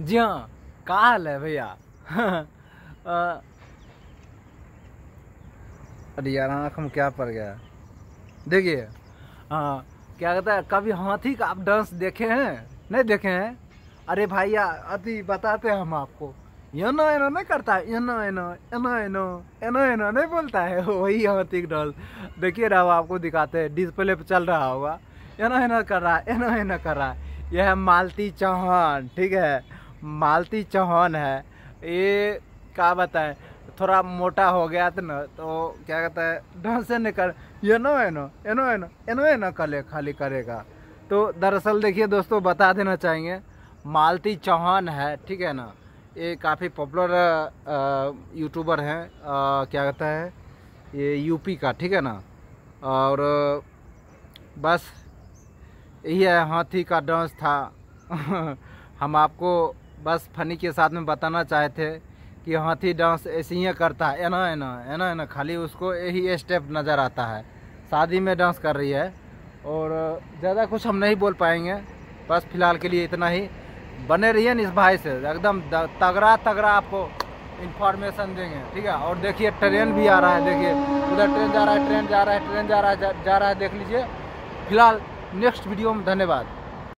जी हाँ का हाल है भैया अरे यार आँख में क्या पड़ गया देखिए हाँ क्या कहता है कभी हाथी का आप डांस देखे हैं नहीं देखे हैं अरे भैया अति बताते हैं हम आपको एनो एनो नहीं करता है एनो एनो एनो एनो एनो एनो नहीं बोलता है वही हाथी का डांस देखिए रहा आपको दिखाते हैं डिस्प्ले पे चल रहा होगा एनो एनो कर रहा है एनो एनो कर रहा है यह है मालती चौहान ठीक है मालती चौहान है ये क्या बताएं थोड़ा मोटा हो गया था ना तो क्या कहता है ढंग से निकल ये नो एनो एनो एनो एनो एनो कले खाली करेगा तो दरअसल देखिए दोस्तों बता देना चाहेंगे मालती चौहान है ठीक है ना ये काफ़ी पॉपुलर यूट्यूबर हैं क्या कहता है ये यूपी का ठीक है ना और बस यही है हाथी का डांस था हम आपको बस फनी के साथ में बताना चाहे थे कि हाथी डांस ऐसे ही करता है एना एना एना एना खाली उसको यही स्टेप नज़र आता है शादी में डांस कर रही है और ज़्यादा कुछ हम नहीं बोल पाएंगे बस फिलहाल के लिए इतना ही बने रहिए इस भाई से एकदम तगड़ा तगड़ा आपको इन्फॉर्मेशन देंगे ठीक है और देखिए ट्रेन भी आ रहा है देखिए उधर ट्रेन जा रहा है ट्रेन जा रहा है ट्रेन जा रहा है जा रहा है देख लीजिए फिलहाल नेक्स्ट वीडियो में धन्यवाद